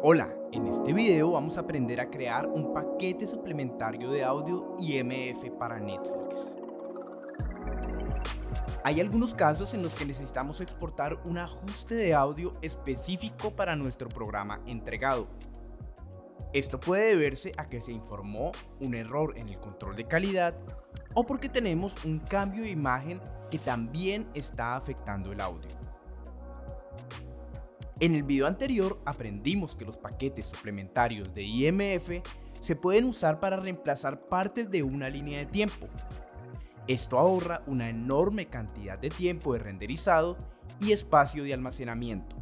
Hola, en este video vamos a aprender a crear un paquete suplementario de audio IMF para Netflix. Hay algunos casos en los que necesitamos exportar un ajuste de audio específico para nuestro programa entregado. Esto puede deberse a que se informó un error en el control de calidad o porque tenemos un cambio de imagen que también está afectando el audio. En el video anterior aprendimos que los paquetes suplementarios de IMF se pueden usar para reemplazar partes de una línea de tiempo. Esto ahorra una enorme cantidad de tiempo de renderizado y espacio de almacenamiento.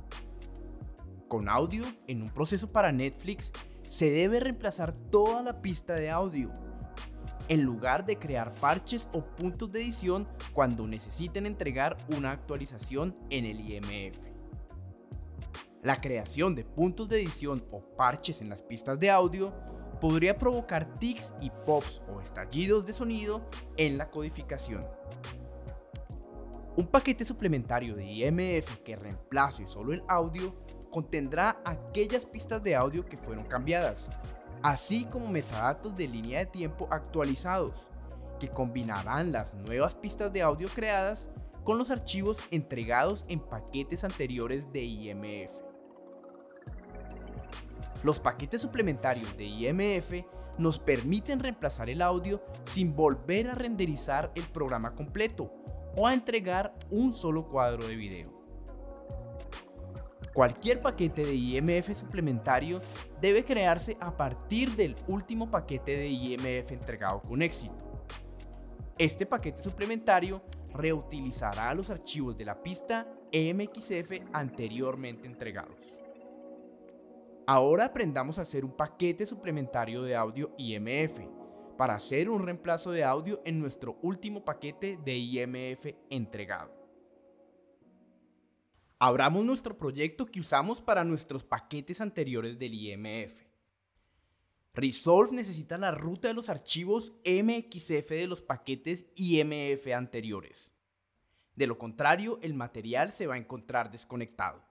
Con audio, en un proceso para Netflix, se debe reemplazar toda la pista de audio, en lugar de crear parches o puntos de edición cuando necesiten entregar una actualización en el IMF. La creación de puntos de edición o parches en las pistas de audio podría provocar tics y pops o estallidos de sonido en la codificación. Un paquete suplementario de IMF que reemplace solo el audio contendrá aquellas pistas de audio que fueron cambiadas, así como metadatos de línea de tiempo actualizados, que combinarán las nuevas pistas de audio creadas con los archivos entregados en paquetes anteriores de IMF. Los paquetes suplementarios de IMF nos permiten reemplazar el audio sin volver a renderizar el programa completo o a entregar un solo cuadro de video. Cualquier paquete de IMF suplementario debe crearse a partir del último paquete de IMF entregado con éxito. Este paquete suplementario reutilizará los archivos de la pista e MXF anteriormente entregados. Ahora aprendamos a hacer un paquete suplementario de audio IMF para hacer un reemplazo de audio en nuestro último paquete de IMF entregado. Abramos nuestro proyecto que usamos para nuestros paquetes anteriores del IMF. Resolve necesita la ruta de los archivos MXF de los paquetes IMF anteriores. De lo contrario, el material se va a encontrar desconectado.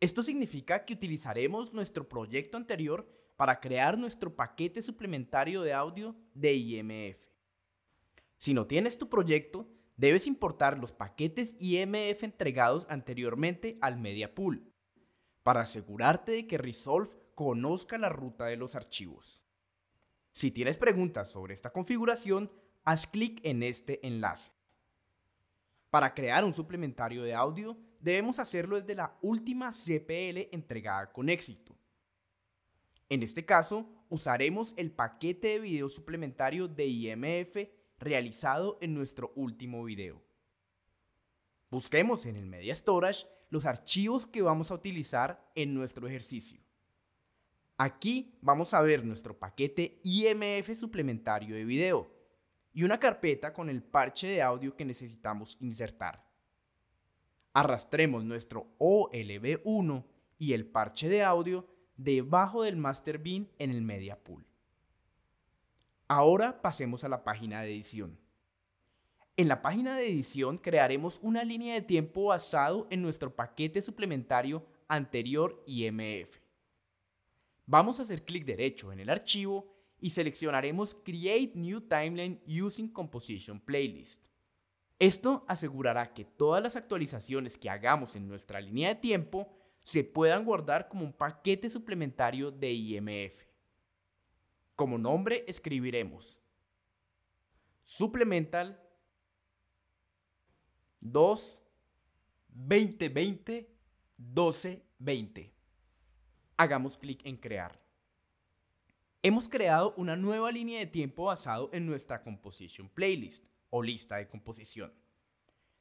Esto significa que utilizaremos nuestro proyecto anterior para crear nuestro paquete suplementario de audio de IMF. Si no tienes tu proyecto, debes importar los paquetes IMF entregados anteriormente al Media Pool para asegurarte de que Resolve conozca la ruta de los archivos. Si tienes preguntas sobre esta configuración, haz clic en este enlace. Para crear un suplementario de audio, debemos hacerlo desde la última CPL entregada con éxito. En este caso, usaremos el paquete de video suplementario de IMF realizado en nuestro último video. Busquemos en el Media Storage los archivos que vamos a utilizar en nuestro ejercicio. Aquí vamos a ver nuestro paquete IMF suplementario de video y una carpeta con el parche de audio que necesitamos insertar. Arrastremos nuestro OLB1 y el parche de audio debajo del master bin en el media pool. Ahora pasemos a la página de edición. En la página de edición crearemos una línea de tiempo basado en nuestro paquete suplementario anterior IMF. Vamos a hacer clic derecho en el archivo y seleccionaremos Create New Timeline Using Composition Playlist. Esto asegurará que todas las actualizaciones que hagamos en nuestra línea de tiempo se puedan guardar como un paquete suplementario de IMF. Como nombre escribiremos Supplemental 2 2020 1220. Hagamos clic en crear. Hemos creado una nueva línea de tiempo basado en nuestra Composition Playlist o lista de composición.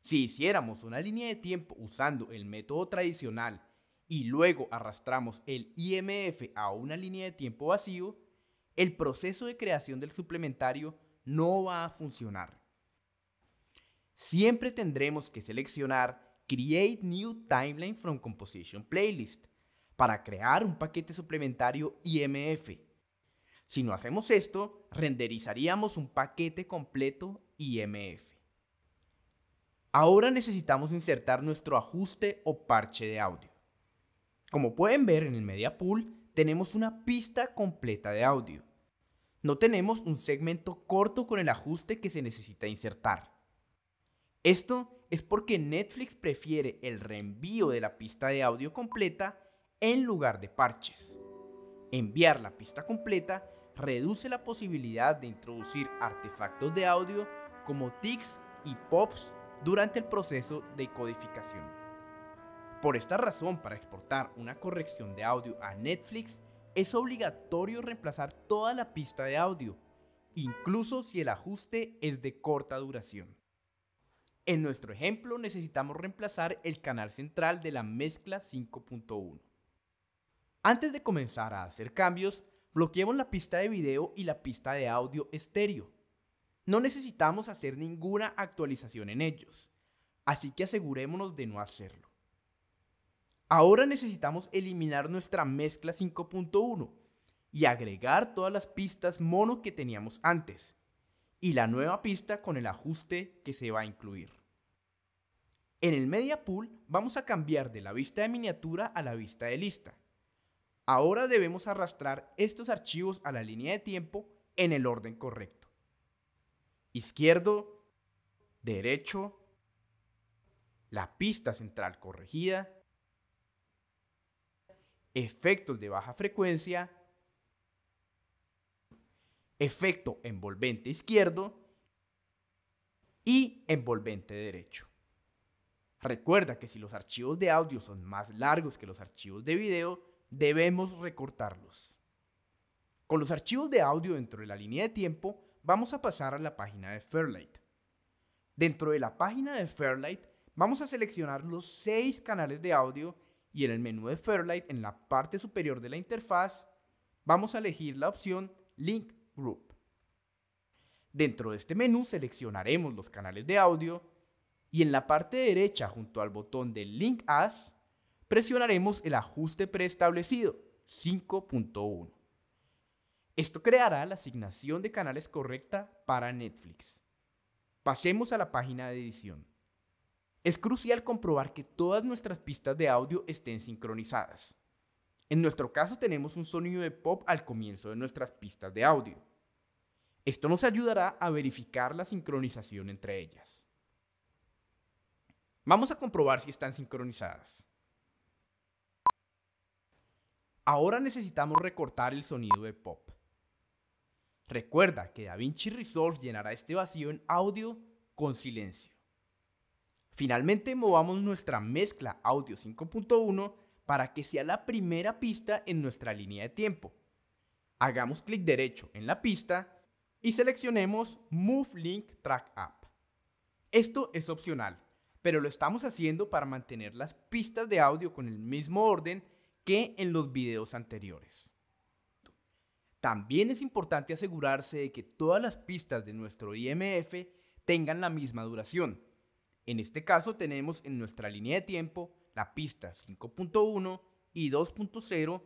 Si hiciéramos una línea de tiempo usando el método tradicional y luego arrastramos el IMF a una línea de tiempo vacío, el proceso de creación del suplementario no va a funcionar. Siempre tendremos que seleccionar Create New Timeline from Composition Playlist para crear un paquete suplementario IMF si no hacemos esto, renderizaríamos un paquete completo IMF. Ahora necesitamos insertar nuestro ajuste o parche de audio. Como pueden ver en el Media Pool, tenemos una pista completa de audio. No tenemos un segmento corto con el ajuste que se necesita insertar. Esto es porque Netflix prefiere el reenvío de la pista de audio completa en lugar de parches. Enviar la pista completa reduce la posibilidad de introducir artefactos de audio como tics y pops durante el proceso de codificación. Por esta razón, para exportar una corrección de audio a Netflix, es obligatorio reemplazar toda la pista de audio, incluso si el ajuste es de corta duración. En nuestro ejemplo necesitamos reemplazar el canal central de la mezcla 5.1. Antes de comenzar a hacer cambios, Bloqueamos la pista de video y la pista de audio estéreo. No necesitamos hacer ninguna actualización en ellos, así que asegurémonos de no hacerlo. Ahora necesitamos eliminar nuestra mezcla 5.1 y agregar todas las pistas mono que teníamos antes y la nueva pista con el ajuste que se va a incluir. En el Media Pool vamos a cambiar de la vista de miniatura a la vista de lista Ahora debemos arrastrar estos archivos a la línea de tiempo en el orden correcto. Izquierdo, derecho, la pista central corregida, efectos de baja frecuencia, efecto envolvente izquierdo y envolvente derecho. Recuerda que si los archivos de audio son más largos que los archivos de video, debemos recortarlos. Con los archivos de audio dentro de la línea de tiempo, vamos a pasar a la página de Fairlight. Dentro de la página de Fairlight, vamos a seleccionar los seis canales de audio y en el menú de Fairlight, en la parte superior de la interfaz, vamos a elegir la opción Link Group. Dentro de este menú seleccionaremos los canales de audio y en la parte derecha junto al botón de Link As presionaremos el ajuste preestablecido 5.1. Esto creará la asignación de canales correcta para Netflix. Pasemos a la página de edición. Es crucial comprobar que todas nuestras pistas de audio estén sincronizadas. En nuestro caso tenemos un sonido de pop al comienzo de nuestras pistas de audio. Esto nos ayudará a verificar la sincronización entre ellas. Vamos a comprobar si están sincronizadas. Ahora necesitamos recortar el sonido de pop. Recuerda que DaVinci Resolve llenará este vacío en audio con silencio. Finalmente movamos nuestra mezcla audio 5.1 para que sea la primera pista en nuestra línea de tiempo. Hagamos clic derecho en la pista y seleccionemos Move Link Track Up. Esto es opcional, pero lo estamos haciendo para mantener las pistas de audio con el mismo orden que en los videos anteriores. También es importante asegurarse de que todas las pistas de nuestro IMF tengan la misma duración. En este caso tenemos en nuestra línea de tiempo la pista 5.1 y 2.0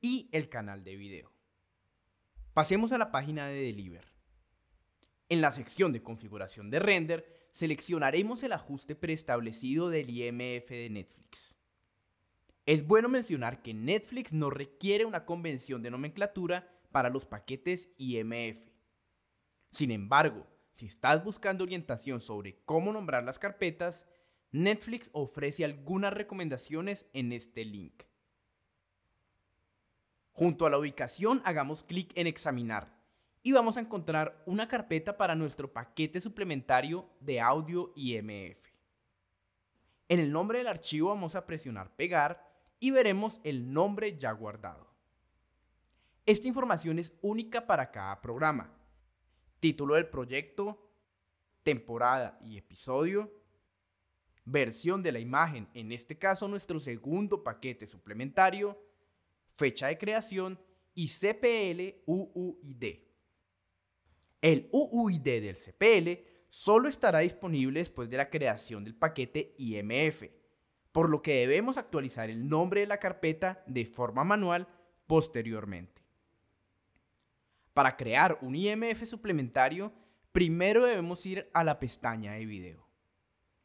y el canal de video. Pasemos a la página de Deliver. En la sección de configuración de render seleccionaremos el ajuste preestablecido del IMF de Netflix. Es bueno mencionar que Netflix no requiere una convención de nomenclatura para los paquetes IMF. Sin embargo, si estás buscando orientación sobre cómo nombrar las carpetas, Netflix ofrece algunas recomendaciones en este link. Junto a la ubicación hagamos clic en examinar y vamos a encontrar una carpeta para nuestro paquete suplementario de audio IMF. En el nombre del archivo vamos a presionar pegar y veremos el nombre ya guardado. Esta información es única para cada programa. Título del proyecto, temporada y episodio, versión de la imagen, en este caso nuestro segundo paquete suplementario, fecha de creación y CPL UUID. El UUID del CPL solo estará disponible después de la creación del paquete IMF por lo que debemos actualizar el nombre de la carpeta de forma manual posteriormente. Para crear un IMF suplementario, primero debemos ir a la pestaña de video.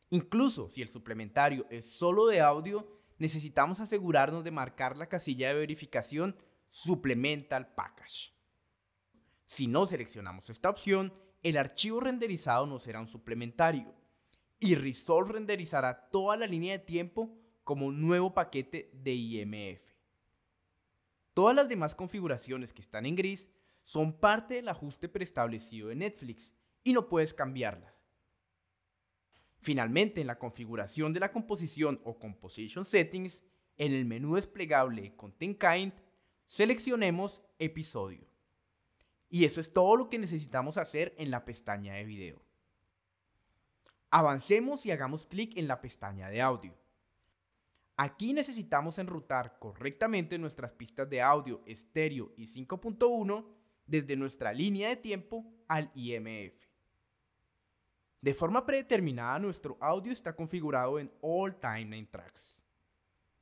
Incluso si el suplementario es solo de audio, necesitamos asegurarnos de marcar la casilla de verificación Supplemental Package. Si no seleccionamos esta opción, el archivo renderizado no será un suplementario, y Resolve renderizará toda la línea de tiempo como un nuevo paquete de IMF. Todas las demás configuraciones que están en gris son parte del ajuste preestablecido de Netflix y no puedes cambiarla. Finalmente, en la configuración de la composición o Composition Settings, en el menú desplegable Content Kind, seleccionemos Episodio. Y eso es todo lo que necesitamos hacer en la pestaña de video. Avancemos y hagamos clic en la pestaña de audio. Aquí necesitamos enrutar correctamente nuestras pistas de audio estéreo y 5.1 desde nuestra línea de tiempo al IMF. De forma predeterminada nuestro audio está configurado en All Timeline Tracks.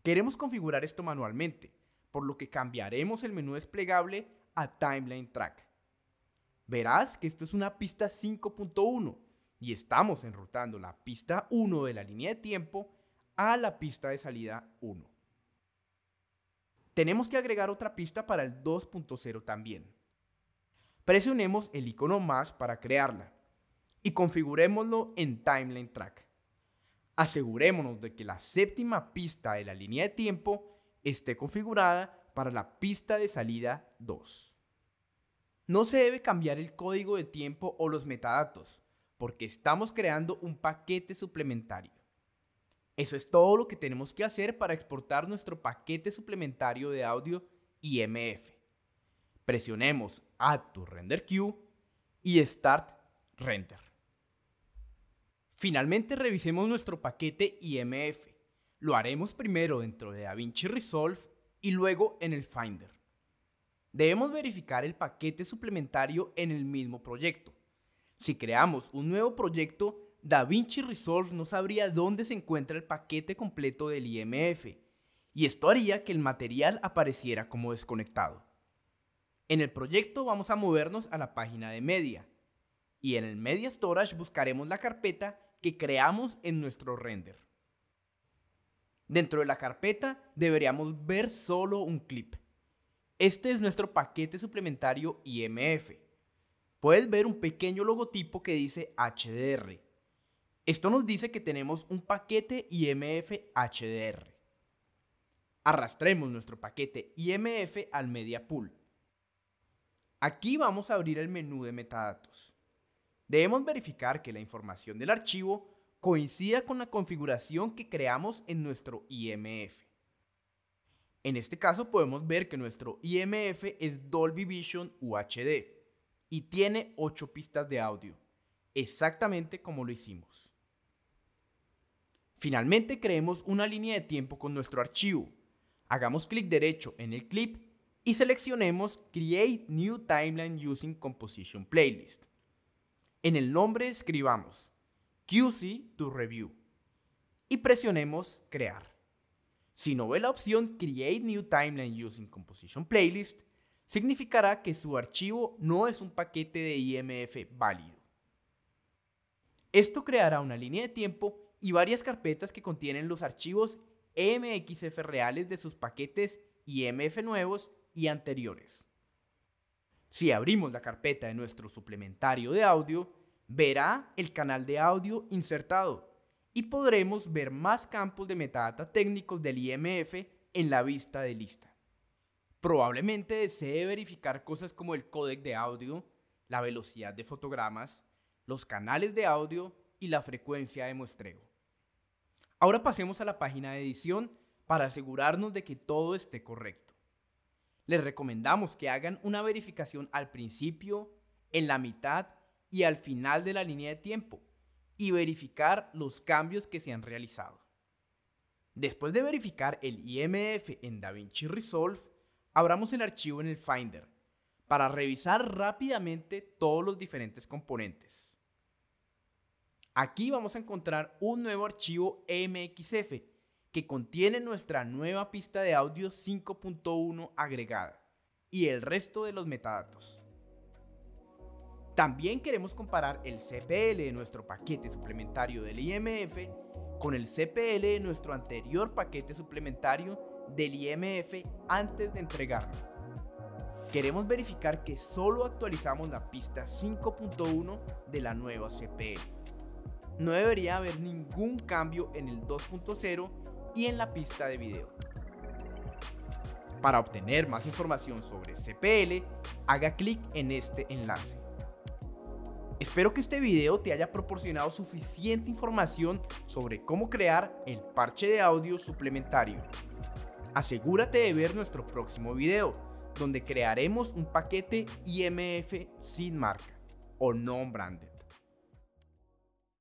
Queremos configurar esto manualmente, por lo que cambiaremos el menú desplegable a Timeline Track. Verás que esto es una pista 5.1 y estamos enrutando la pista 1 de la línea de tiempo a la pista de salida 1. Tenemos que agregar otra pista para el 2.0 también. Presionemos el icono más para crearla y configurémoslo en Timeline Track. Asegurémonos de que la séptima pista de la línea de tiempo esté configurada para la pista de salida 2. No se debe cambiar el código de tiempo o los metadatos, porque estamos creando un paquete suplementario. Eso es todo lo que tenemos que hacer para exportar nuestro paquete suplementario de audio IMF. Presionemos Add to Render Queue y Start Render. Finalmente revisemos nuestro paquete IMF. Lo haremos primero dentro de DaVinci Resolve y luego en el Finder. Debemos verificar el paquete suplementario en el mismo proyecto. Si creamos un nuevo proyecto, DaVinci Resolve no sabría dónde se encuentra el paquete completo del IMF, y esto haría que el material apareciera como desconectado. En el proyecto vamos a movernos a la página de media, y en el Media Storage buscaremos la carpeta que creamos en nuestro render. Dentro de la carpeta deberíamos ver solo un clip. Este es nuestro paquete suplementario IMF puedes ver un pequeño logotipo que dice HDR. Esto nos dice que tenemos un paquete IMF HDR. Arrastremos nuestro paquete IMF al Media Pool. Aquí vamos a abrir el menú de metadatos. Debemos verificar que la información del archivo coincida con la configuración que creamos en nuestro IMF. En este caso podemos ver que nuestro IMF es Dolby Vision UHD y tiene 8 pistas de audio, exactamente como lo hicimos. Finalmente creemos una línea de tiempo con nuestro archivo. Hagamos clic derecho en el clip y seleccionemos Create New Timeline Using Composition Playlist. En el nombre escribamos QC to Review y presionemos Crear. Si no ve la opción Create New Timeline Using Composition Playlist, significará que su archivo no es un paquete de IMF válido. Esto creará una línea de tiempo y varias carpetas que contienen los archivos MXF reales de sus paquetes IMF nuevos y anteriores. Si abrimos la carpeta de nuestro suplementario de audio, verá el canal de audio insertado y podremos ver más campos de metadata técnicos del IMF en la vista de lista. Probablemente desee verificar cosas como el códec de audio, la velocidad de fotogramas, los canales de audio y la frecuencia de muestreo. Ahora pasemos a la página de edición para asegurarnos de que todo esté correcto. Les recomendamos que hagan una verificación al principio, en la mitad y al final de la línea de tiempo y verificar los cambios que se han realizado. Después de verificar el IMF en DaVinci Resolve, Abramos el archivo en el Finder para revisar rápidamente todos los diferentes componentes. Aquí vamos a encontrar un nuevo archivo MXF que contiene nuestra nueva pista de audio 5.1 agregada y el resto de los metadatos. También queremos comparar el CPL de nuestro paquete suplementario del IMF con el CPL de nuestro anterior paquete suplementario del IMF antes de entregarlo. Queremos verificar que solo actualizamos la pista 5.1 de la nueva CPL. No debería haber ningún cambio en el 2.0 y en la pista de video. Para obtener más información sobre CPL, haga clic en este enlace. Espero que este video te haya proporcionado suficiente información sobre cómo crear el parche de audio suplementario. Asegúrate de ver nuestro próximo video, donde crearemos un paquete IMF sin marca o non-branded.